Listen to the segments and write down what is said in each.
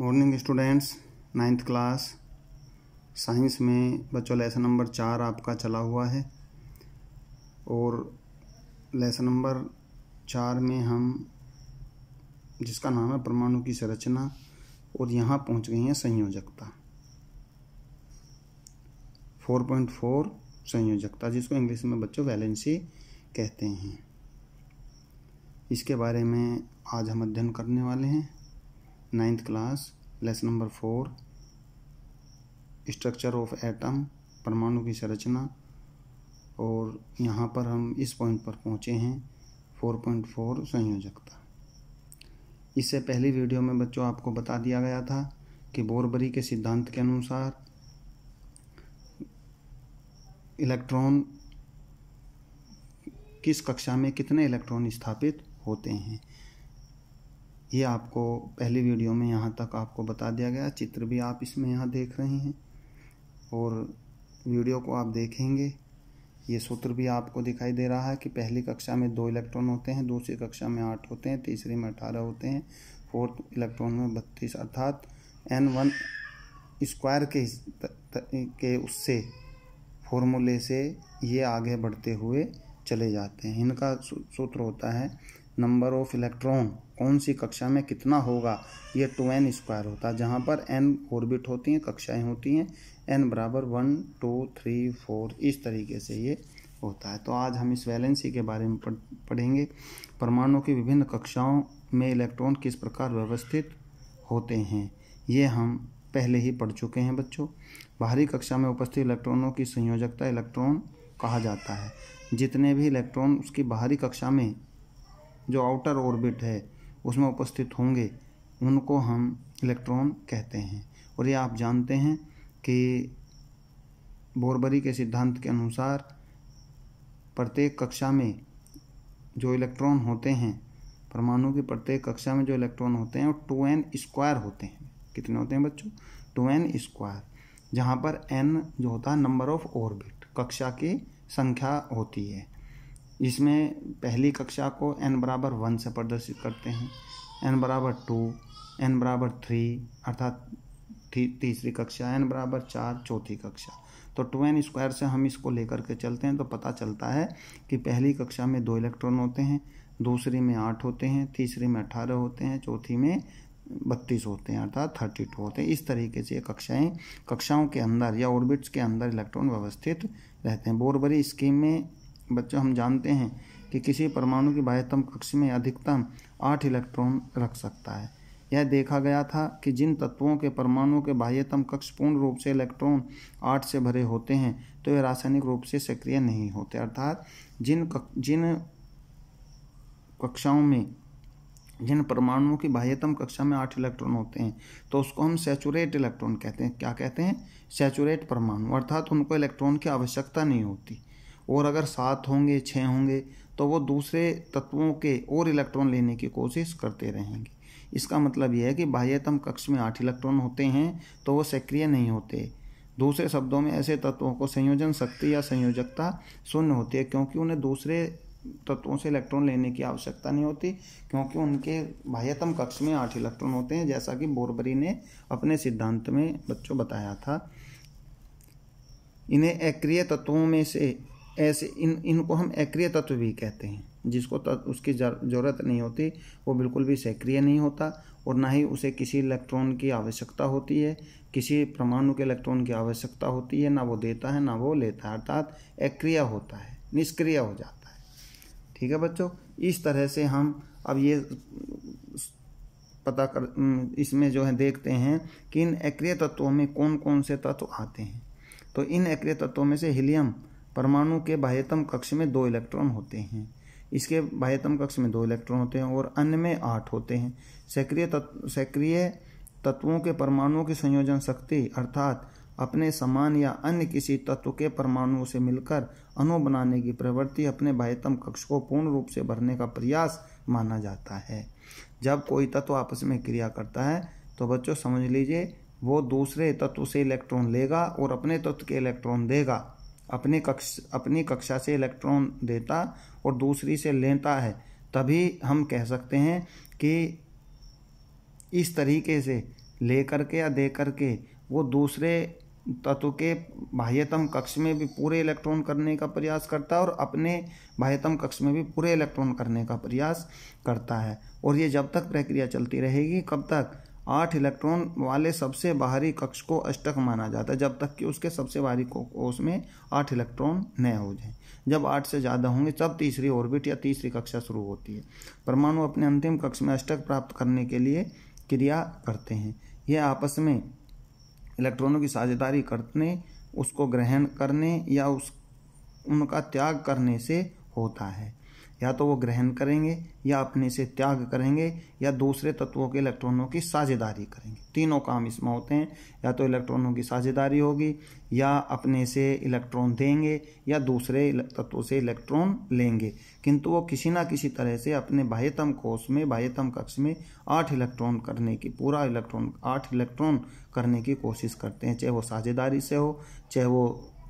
morning students ninth class science में बच्चों lesson number चार आपका चला हुआ है और लेसन नंबर चार में हम जिसका नाम है परमाणु की संरचना और यहाँ पहुँच गई हैं संयोजकता 4.4 संयोजकता जिसको इंग्लिश में बच्चों वैलेंसी कहते हैं इसके बारे में आज हम अध्ययन करने वाले हैं ninth class lesson number four structure of atom परमाणु की संरचना और यहाँ पर हम इस पॉइंट पर पहुँचे हैं 4.4 संयोजकता इससे पहली वीडियो में बच्चों आपको बता दिया गया था कि बोरबरी के सिद्धांत के अनुसार इलेक्ट्रॉन किस कक्षा में कितने इलेक्ट्रॉन स्थापित होते हैं ये आपको पहली वीडियो में यहाँ तक आपको बता दिया गया चित्र भी आप इसमें यहाँ देख रहे हैं और वीडियो को आप देखेंगे ये सूत्र भी आपको दिखाई दे रहा है कि पहली कक्षा में दो इलेक्ट्रॉन होते हैं दूसरी कक्षा में आठ होते हैं तीसरी में अठारह होते हैं फोर्थ इलेक्ट्रॉन में बत्तीस अर्थात एन वन स्क्वायर के के उससे फॉर्मूले से ये आगे बढ़ते हुए चले जाते हैं इनका सूत्र होता है नंबर ऑफ इलेक्ट्रॉन कौन सी कक्षा में कितना होगा ये टू एन स्क्वायर होता है जहाँ पर एन ऑर्बिट होती हैं कक्षाएं होती हैं एन बराबर वन टू थ्री फोर इस तरीके से ये होता है तो आज हम इस वैलेंसी के बारे में पढ़ेंगे परमाणु की विभिन्न कक्षाओं में इलेक्ट्रॉन किस प्रकार व्यवस्थित होते हैं ये हम पहले ही पढ़ चुके हैं बच्चों बाहरी कक्षा में उपस्थित इलेक्ट्रॉनों की संयोजकता इलेक्ट्रॉन कहा जाता है जितने भी इलेक्ट्रॉन उसकी बाहरी कक्षा में जो आउटर ऑर्बिट है उसमें उपस्थित होंगे उनको हम इलेक्ट्रॉन कहते हैं और ये आप जानते हैं कि बोरबरी के सिद्धांत के अनुसार प्रत्येक कक्षा में जो इलेक्ट्रॉन होते हैं परमाणु की प्रत्येक कक्षा में जो इलेक्ट्रॉन होते हैं वो टू एन स्क्वायर होते हैं कितने होते हैं बच्चों टू एन स्क्वायर जहाँ पर एन जो होता है नंबर ऑफ ऑर्बिट कक्षा की संख्या होती है इसमें पहली कक्षा को एन बराबर वन से प्रदर्शित करते हैं एन बराबर टू एन बराबर थ्री अर्थात तीसरी कक्षा एन बराबर चार चौथी कक्षा तो टू एन स्क्वायर से हम इसको लेकर के चलते हैं तो पता चलता है कि पहली कक्षा में दो इलेक्ट्रॉन होते हैं दूसरी में आठ होते हैं तीसरी में अठारह होते हैं चौथी में बत्तीस होते हैं अर्थात थर्टी टू होते हैं इस तरीके से कक्षाएं कक्षाओं के अंदर या ऑर्बिट्स के अंदर इलेक्ट्रॉन व्यवस्थित रहते हैं बोरबरी स्कीम में बच्चों हम जानते हैं कि किसी परमाणु की बाह्यतम कक्ष में अधिकतम आठ इलेक्ट्रॉन रख सकता है यह देखा गया था कि जिन तत्वों के परमाणुओं के बाह्यतम कक्ष पूर्ण रूप से इलेक्ट्रॉन आठ से भरे होते हैं तो वे रासायनिक रूप से सक्रिय नहीं होते अर्थात जिन कक, जिन कक्षाओं में जिन परमाणुओं की बाह्यतम कक्षा में आठ इलेक्ट्रॉन होते हैं तो उसको हम सेचुरेट इलेक्ट्रॉन कहते हैं क्या कहते हैं सेचुरेट परमाणु अर्थात उनको इलेक्ट्रॉन की आवश्यकता नहीं होती और अगर सात होंगे छः होंगे तो वो दूसरे तत्वों के और इलेक्ट्रॉन लेने की कोशिश करते रहेंगे इसका मतलब यह है कि बाह्यतम कक्ष में आठ इलेक्ट्रॉन होते हैं तो वो सक्रिय नहीं होते दूसरे शब्दों में ऐसे तत्वों को संयोजन शक्ति या संयोजकता शून्य होती है क्योंकि उन्हें दूसरे तत्वों से इलेक्ट्रॉन लेने की आवश्यकता नहीं होती क्योंकि उनके बाह्यतम कक्ष में आठ इलेक्ट्रॉन होते हैं जैसा कि बोरबरी ने अपने सिद्धांत में बच्चों बताया था इन्हें अक्रिय तत्वों में से ऐसे इन इनको हम एक्रिय तत्व भी कहते हैं जिसको तत्व उसकी ज़रूरत नहीं होती वो बिल्कुल भी सक्रिय नहीं होता और ना ही उसे किसी इलेक्ट्रॉन की आवश्यकता होती है किसी परमाणु के इलेक्ट्रॉन की आवश्यकता होती है ना वो देता है ना वो लेता है अर्थात एक्रिय होता है निष्क्रिय हो जाता है ठीक है बच्चों इस तरह से हम अब ये पता कर इसमें जो है देखते हैं कि इन एक्रिय तत्वों में कौन कौन से तत्व आते हैं तो इन एक्रिय तत्वों में से हीलियम परमाणु के बाह्यतम कक्ष में दो इलेक्ट्रॉन होते हैं इसके बाह्यतम कक्ष में दो इलेक्ट्रॉन होते हैं और अन्य में आठ होते हैं सक्रिय तत्व सक्रिय तत्वों के परमाणुओं की संयोजन शक्ति अर्थात अपने समान या अन्य किसी तत्व के परमाणुओं से मिलकर अणु बनाने की प्रवृत्ति अपने बाह्यतम कक्ष को पूर्ण रूप से भरने का प्रयास माना जाता है जब कोई तत्व आपस में क्रिया करता है तो बच्चों समझ लीजिए वो दूसरे तत्व से इलेक्ट्रॉन लेगा और अपने तत्व के इलेक्ट्रॉन देगा अपने कक्ष अपनी कक्षा से इलेक्ट्रॉन देता और दूसरी से लेता है तभी हम कह सकते हैं कि इस तरीके से ले करके या दे करके वो दूसरे तत्व के बाह्यतम कक्ष में भी पूरे इलेक्ट्रॉन करने का प्रयास करता है और अपने बाह्यतम कक्ष में भी पूरे इलेक्ट्रॉन करने का प्रयास करता है और ये जब तक प्रक्रिया चलती रहेगी कब तक आठ इलेक्ट्रॉन वाले सबसे बाहरी कक्ष को अष्टक माना जाता है जब तक कि उसके सबसे बाहरी कोष में आठ इलेक्ट्रॉन न हो जाए जब आठ से ज़्यादा होंगे तब तीसरी ऑर्बिट या तीसरी कक्षा शुरू होती है परमाणु अपने अंतिम कक्ष में अष्टक प्राप्त करने के लिए क्रिया करते हैं यह आपस में इलेक्ट्रॉनों की साझेदारी करने उसको ग्रहण करने या उस उनका त्याग करने से होता है या तो वो ग्रहण करेंगे या अपने से त्याग करेंगे या दूसरे तत्वों के इलेक्ट्रॉनों की साझेदारी करेंगे तीनों काम इसमें होते हैं या तो इलेक्ट्रॉनों की साझेदारी होगी या अपने से इलेक्ट्रॉन देंगे या दूसरे तत्वों से इलेक्ट्रॉन लेंगे किंतु वो किसी ना किसी तरह से अपने बाह्यतम कोष में बाह्यतम कक्ष में आठ इलेक्ट्रॉन करने की पूरा इलेक्ट्रॉन आठ इलेक्ट्रॉन करने की कोशिश करते हैं चाहे वो साझेदारी से हो चाहे वो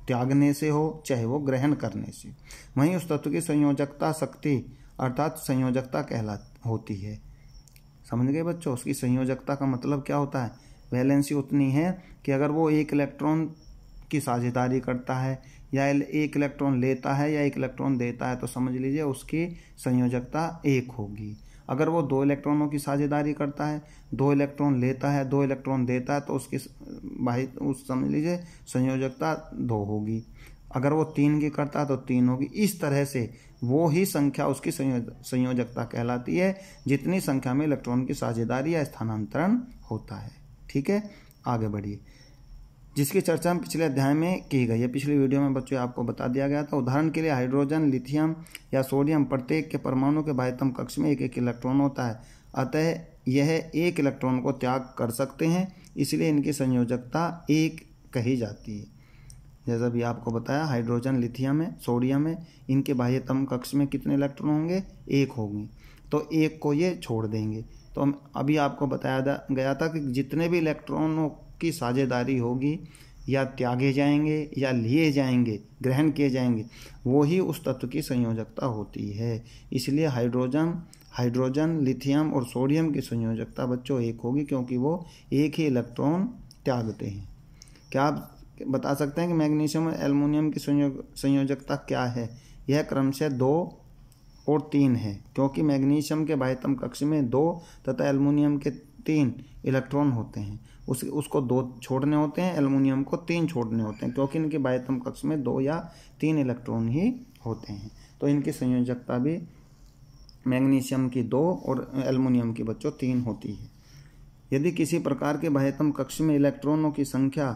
त्यागने से हो चाहे वो ग्रहण करने से वहीं उस तत्व की संयोजकता शक्ति अर्थात संयोजकता कहला होती है समझ गए बच्चों उसकी संयोजकता का मतलब क्या होता है वैलेंसी उतनी है कि अगर वो एक इलेक्ट्रॉन की साझेदारी करता है या एक इलेक्ट्रॉन लेता है या एक इलेक्ट्रॉन देता है तो समझ लीजिए उसकी संयोजकता एक होगी अगर वो दो इलेक्ट्रॉनों की साझेदारी करता है दो इलेक्ट्रॉन लेता है दो इलेक्ट्रॉन देता है तो उसकी भाई उस समझ लीजिए संयोजकता दो होगी अगर वो तीन की करता है तो तीन होगी इस तरह से वो ही संख्या उसकी संयोजकता कहलाती है जितनी संख्या में इलेक्ट्रॉन की साझेदारी या स्थानांतरण होता है ठीक है आगे बढ़िए जिसकी चर्चा हम पिछले अध्याय में की गई है पिछली वीडियो में बच्चों आपको बता दिया गया था उदाहरण के लिए हाइड्रोजन लिथियम या सोडियम प्रत्येक के परमाणु के बाह्यतम कक्ष में एक एक इलेक्ट्रॉन होता है अतः यह एक इलेक्ट्रॉन को त्याग कर सकते हैं इसलिए इनकी संयोजकता एक कही जाती है जैसा भी आपको बताया हाइड्रोजन लिथियम है सोडियम है इनके बाह्यतम कक्ष में कितने इलेक्ट्रॉन होंगे एक होंगे तो एक को ये छोड़ देंगे तो अभी आपको बताया गया था कि जितने भी इलेक्ट्रॉनों की साझेदारी होगी या त्यागे जाएंगे या लिए जाएंगे ग्रहण किए जाएंगे वो ही उस तत्व की संयोजकता होती है इसलिए हाइड्रोजन हाइड्रोजन लिथियम और सोडियम की संयोजकता बच्चों एक होगी क्योंकि वो एक ही इलेक्ट्रॉन त्यागते हैं क्या आप बता सकते हैं कि मैग्नीशियम और एल्युमिनियम की संयोजकता क्या है यह क्रमशः दो और तीन है क्योंकि मैग्नीशियम के बाह्यतम कक्ष में दो तथा एल्युमिनियम के तीन इलेक्ट्रॉन होते हैं उस उसको दो छोड़ने होते हैं एलुमिनियम को तीन छोड़ने होते हैं क्योंकि इनके बाह्यतम कक्ष में दो या तीन इलेक्ट्रॉन ही होते हैं तो इनकी संयोजकता भी मैग्नीशियम की दो और एलुमिनियम की बच्चों तीन होती है यदि किसी प्रकार के बाह्यतम कक्ष में इलेक्ट्रॉनों की संख्या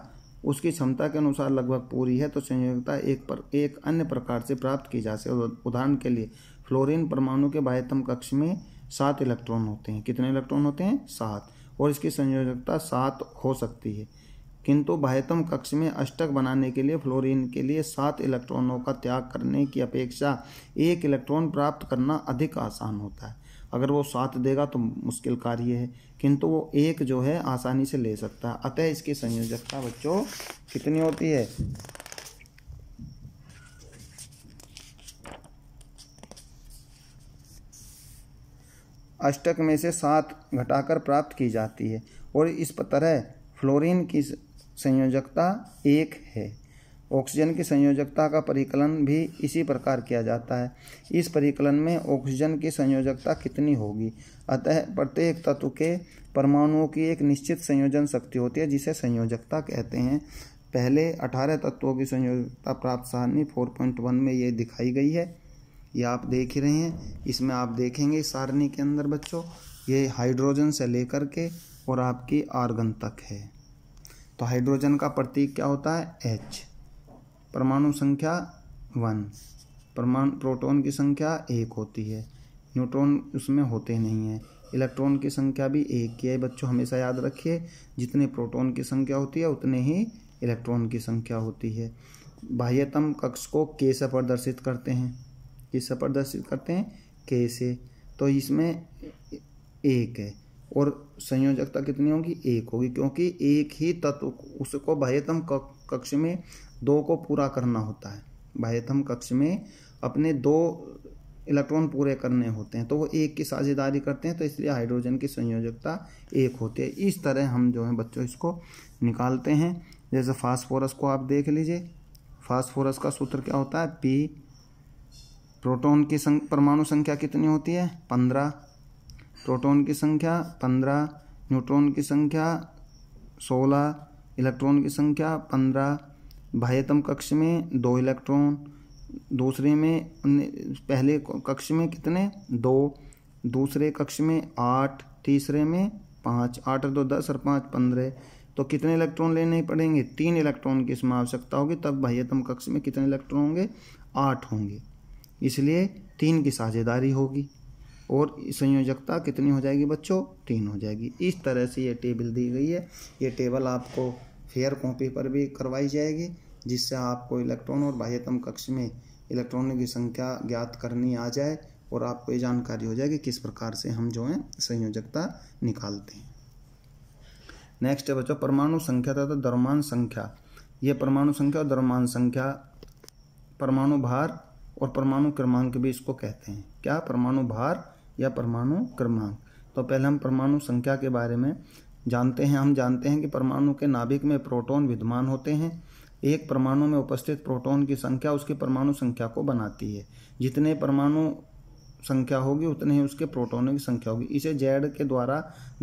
उसकी क्षमता के अनुसार लगभग पूरी है तो संयोजकता एक पर एक अन्य प्रकार से प्राप्त की जा सके उदाहरण के लिए फ्लोरीन परमाणु के बाह्यतम कक्ष में सात इलेक्ट्रॉन होते हैं कितने इलेक्ट्रॉन होते हैं सात और इसकी संयोजकता सात हो सकती है किंतु बाह्यतम कक्ष में अष्टक बनाने के लिए फ्लोरीन के लिए सात इलेक्ट्रॉनों का त्याग करने की अपेक्षा एक इलेक्ट्रॉन प्राप्त करना अधिक आसान होता है अगर वो सात देगा तो मुश्किल कार्य है किंतु वो एक जो है आसानी से ले सकता है अतः इसकी संयोजकता बच्चों कितनी होती है अष्टक में से सात घटाकर प्राप्त की जाती है और इस तरह फ्लोरीन की संयोजकता एक है ऑक्सीजन की संयोजकता का परिकलन भी इसी प्रकार किया जाता है इस परिकलन में ऑक्सीजन की संयोजकता कितनी होगी अतः प्रत्येक तत्व के परमाणुओं की एक निश्चित संयोजन शक्ति होती है जिसे संयोजकता कहते हैं पहले 18 तत्वों की संयोजकता प्राप्त सारणी 4.1 में ये दिखाई गई है ये आप देख ही रहे हैं इसमें आप देखेंगे सारणी के अंदर बच्चों ये हाइड्रोजन से लेकर के और आपकी आर्गन तक है तो हाइड्रोजन का प्रतीक क्या होता है एच परमाणु संख्या वन परमाणु प्रोटॉन की संख्या एक होती है न्यूट्रॉन उसमें होते नहीं हैं इलेक्ट्रॉन की संख्या भी एक ही है बच्चों हमेशा याद रखिए जितने प्रोटॉन की संख्या होती है उतने ही इलेक्ट्रॉन की संख्या होती है बाह्यतम कक्ष को के से प्रदर्शित करते हैं ये प्रदर्शित करते हैं कैसे तो इसमें एक है और संयोजकता कितनी होगी एक होगी क्योंकि एक ही तत्व उसको बाह्यतम कक्ष में दो को पूरा करना होता है बाह्यतम कक्ष में अपने दो इलेक्ट्रॉन पूरे करने होते हैं तो वो एक की साझेदारी करते हैं तो इसलिए हाइड्रोजन की संयोजकता एक होती है इस तरह हम जो है बच्चों इसको निकालते हैं जैसे फास्फोरस को आप देख लीजिए फास्फोरस का सूत्र क्या होता है पी प्रोटॉन की संग, परमाणु संख्या कितनी होती है पंद्रह प्रोटॉन की संख्या पंद्रह न्यूट्रॉन की संख्या सोलह इलेक्ट्रॉन की संख्या पंद्रह बाह्यतम कक्ष में दो इलेक्ट्रॉन दूसरे में पहले कक्ष में कितने दो दूसरे कक्ष में आठ तीसरे में पाँच आठ और दो दस और पाँच पंद्रह तो कितने इलेक्ट्रॉन लेने पड़ेंगे तीन इलेक्ट्रॉन की इसमें आवश्यकता होगी तब बाह्यतम कक्ष में कितने इलेक्ट्रॉन होंगे आठ होंगे इसलिए तीन की साझेदारी होगी और संयोजकता कितनी हो जाएगी बच्चों तीन हो जाएगी इस तरह से ये टेबल दी गई है ये टेबल आपको फेयर कॉपी पर भी करवाई जाएगी जिससे आपको इलेक्ट्रॉन और बाह्यतम कक्ष में इलेक्ट्रॉनों की संख्या ज्ञात करनी आ जाए और आपको ये जानकारी हो जाएगी किस प्रकार से हम जो है संयोजकता निकालते हैं नेक्स्ट है बच्चों परमाणु संख्या तथा द्रव्यमान संख्या ये परमाणु संख्या और द्रव्यमान संख्या परमाणु भार और परमाणु क्रमांक भी इसको कहते हैं क्या परमाणु भार या परमाणु क्रमांक तो पहले हम परमाणु संख्या के बारे में जानते हैं हम जानते हैं कि परमाणु के नाभिक में प्रोटॉन विद्यमान होते हैं एक परमाणु में उपस्थित प्रोटॉन की संख्या उसकी परमाणु संख्या को बनाती है जितने परमाणु संख्या होगी उतने ही उसके प्रोटॉनों की संख्या होगी इसे जेड के द्वारा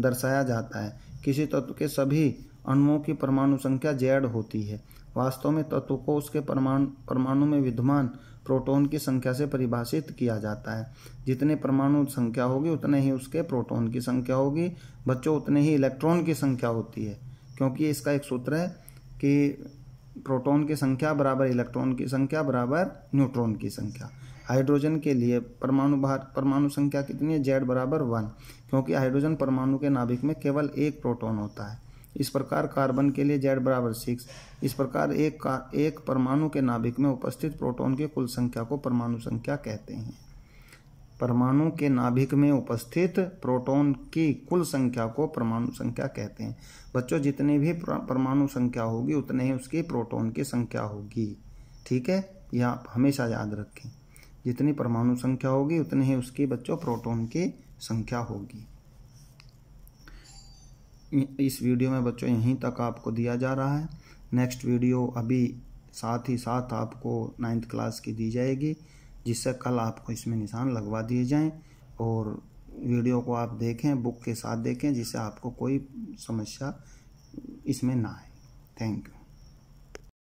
दर्शाया जाता है किसी तत्व के सभी अणुओं की परमाणु संख्या जेड होती है वास्तव में तत्व को उसके परमाणु परमाणु में विद्यमान प्रोटॉन की संख्या से परिभाषित किया जाता है जितने परमाणु संख्या होगी उतने ही उसके प्रोटॉन की संख्या होगी बच्चों उतने ही इलेक्ट्रॉन की संख्या होती है क्योंकि इसका एक सूत्र है कि प्रोटॉन की संख्या बराबर इलेक्ट्रॉन की संख्या बराबर न्यूट्रॉन की संख्या हाइड्रोजन के लिए परमाणु भार परमाणु संख्या कितनी है जेड बराबर वन क्योंकि हाइड्रोजन परमाणु के नाभिक में केवल एक प्रोटॉन होता है इस प्रकार कार्बन के लिए जेड बराबर सिक्स इस प्रकार एक का एक परमाणु के नाभिक में उपस्थित प्रोटॉन की कुल संख्या को परमाणु संख्या कहते हैं परमाणु के नाभिक में उपस्थित प्रोटॉन की कुल संख्या को परमाणु संख्या कहते हैं बच्चों जितनी भी परमाणु संख्या होगी उतने ही उसकी प्रोटोन की संख्या होगी ठीक है यह आप हमेशा याद रखें जितनी परमाणु संख्या होगी उतनी ही उसकी बच्चों प्रोटोन की संख्या होगी इस वीडियो में बच्चों यहीं तक आपको दिया जा रहा है नेक्स्ट वीडियो अभी साथ ही साथ आपको नाइन्थ क्लास की दी जाएगी जिससे कल आपको इसमें निशान लगवा दिए जाएं और वीडियो को आप देखें बुक के साथ देखें जिससे आपको कोई समस्या इसमें ना आए थैंक यू